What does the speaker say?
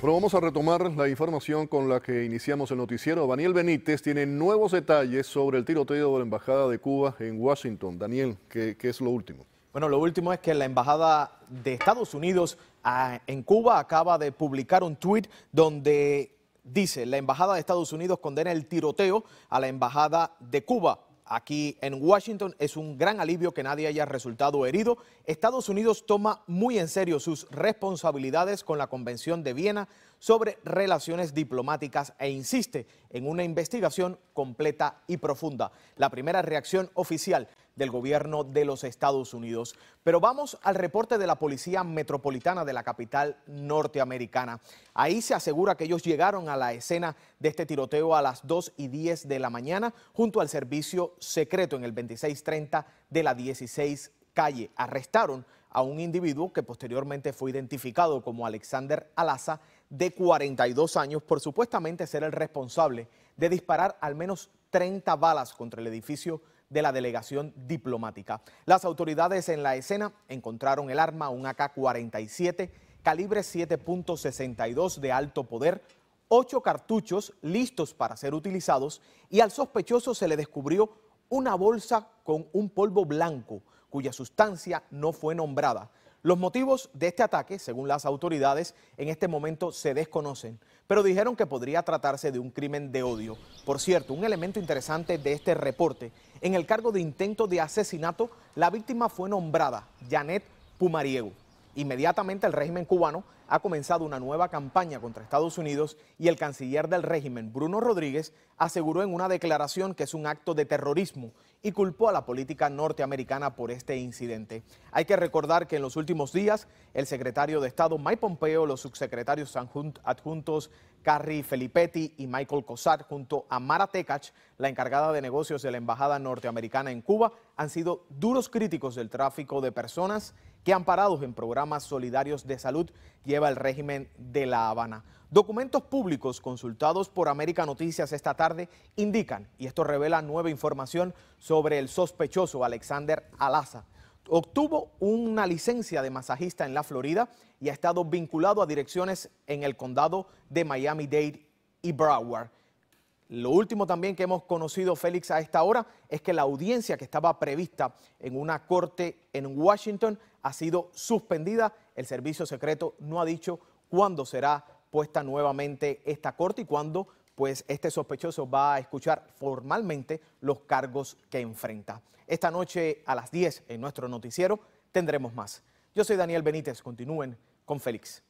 Bueno, vamos a retomar la información con la que iniciamos el noticiero. Daniel Benítez tiene nuevos detalles sobre el tiroteo de la Embajada de Cuba en Washington. Daniel, ¿qué, es lo último? Bueno, lo último es que la Embajada de Estados Unidos ah, en Cuba acaba de publicar un tuit donde dice, la Embajada de Estados Unidos condena el tiroteo a la Embajada de Cuba aquí en Washington. Es un gran alivio que nadie haya resultado herido. Estados Unidos toma muy en serio sus responsabilidades con la Convención de Viena sobre relaciones diplomáticas e insiste en una investigación completa y profunda. La primera reacción oficial del gobierno de los Estados Unidos. Pero vamos al reporte de la Policía Metropolitana de la capital norteamericana. Ahí se asegura que ellos llegaron a la escena de este tiroteo a las 2 y 10 de la mañana junto al servicio secreto en el 2630 de la 16 calle. Arrestaron a un individuo que posteriormente fue identificado como Alexander Alaza, de 42 años, por supuestamente ser el responsable de disparar al menos 30 balas contra el edificio de la delegación diplomática. Las autoridades en la escena encontraron el arma, un AK-47, calibre 7.62 de alto poder, ocho cartuchos listos para ser utilizados y al sospechoso se le descubrió una bolsa con un polvo blanco cuya sustancia no fue nombrada. Los motivos de este ataque, según las autoridades, en este momento se desconocen, pero dijeron que podría tratarse de un crimen de odio. Por cierto, un elemento interesante de este reporte en el cargo de intento de asesinato, la víctima fue nombrada Janet Pumariego. Inmediatamente el régimen cubano ha comenzado una nueva campaña contra Estados Unidos y el canciller del régimen, Bruno Rodríguez, aseguró en una declaración que es un acto de terrorismo y culpó a la política norteamericana por este incidente. Hay que recordar que en los últimos días el secretario de Estado Mike Pompeo, los subsecretarios adjuntos Carrie Felipetti y Michael Cossack, junto a Mara Tekach, la encargada de negocios de la Embajada Norteamericana en Cuba, han sido duros críticos del tráfico de personas que amparados en programas solidarios de salud lleva el régimen de La Habana. Documentos públicos consultados por América Noticias esta tarde indican, y esto revela nueva información sobre el sospechoso Alexander Alasa. obtuvo una licencia de masajista en la Florida y ha estado vinculado a direcciones en el condado de Miami-Dade y Broward. Lo último también que hemos conocido, Félix, a esta hora es que la audiencia que estaba prevista en una corte en Washington ha sido suspendida. El servicio secreto no ha dicho cuándo será puesta nuevamente esta corte y cuándo pues este sospechoso va a escuchar formalmente los cargos que enfrenta. Esta noche a las 10 en nuestro noticiero tendremos más. Yo soy Daniel Benítez, continúen con Félix.